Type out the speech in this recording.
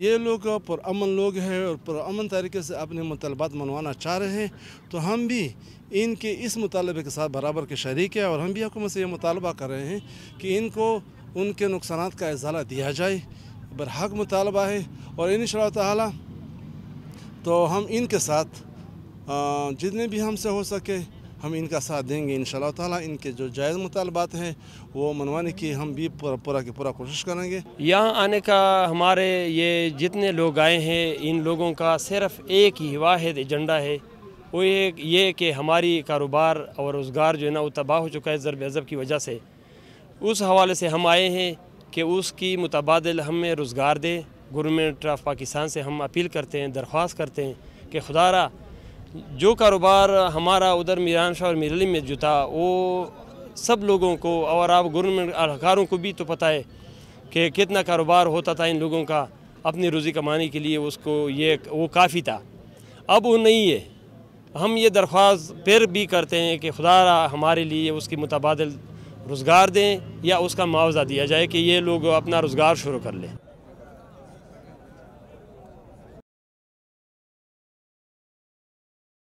یہ لوگ پر امن لوگ ہیں اور پر امن طریقے سے اپنے مطالبات منوانا چاہ رہے ہیں تو ہم بھی ان کے اس مطالبے کے ساتھ برابر کے شریک ہیں اور ہم بھی حکومت سے یہ مطالبہ کر رہے ہیں کہ ان کو ان کے نقصانات کا ازالہ دیا جائے برحق مطالبہ ہے اور ان شرۃ تعالیٰ تو ہم ان کے ساتھ جتنے بھی ہم سے ہو سکے ہم ان کا ساتھ دیں گے انشاءاللہ تعالیٰ ان کے جو جائز مطالبات ہیں وہ منوانے کی ہم بھی پورا پورا کی پورا کوشش کریں گے یہاں آنے کا ہمارے یہ جتنے لوگ آئے ہیں ان لوگوں کا صرف ایک ہی واحد ایجنڈا ہے وہ یہ کہ ہماری کاروبار اور روزگار جو ہے نا وہ تباہ ہو چکا ہے ضرب عذب کی وجہ سے اس حوالے سے ہم آئے ہیں کہ اس کی متبادل ہمیں روزگار دے گورنمنٹ آف پاکستان سے ہم اپیل کرتے ہیں درخواست کرتے ہیں کہ خدا را جو کاروبار ہمارا ادھر میران شاہ اور میرلی میں جو تھا وہ سب لوگوں کو اور آپ گورنمنٹ اہلکاروں کو بھی تو پتہ ہے کہ کتنا کاروبار ہوتا تھا ان لوگوں کا اپنی روزی کمانے کے لیے اس کو یہ وہ کافی تھا اب وہ نہیں ہے ہم یہ درخواست پھر بھی کرتے ہیں کہ خدا ہمارے لیے اس کی متبادل روزگار دیں یا اس کا معاوضہ دیا جائے کہ یہ لوگ اپنا روزگار شروع کر لیں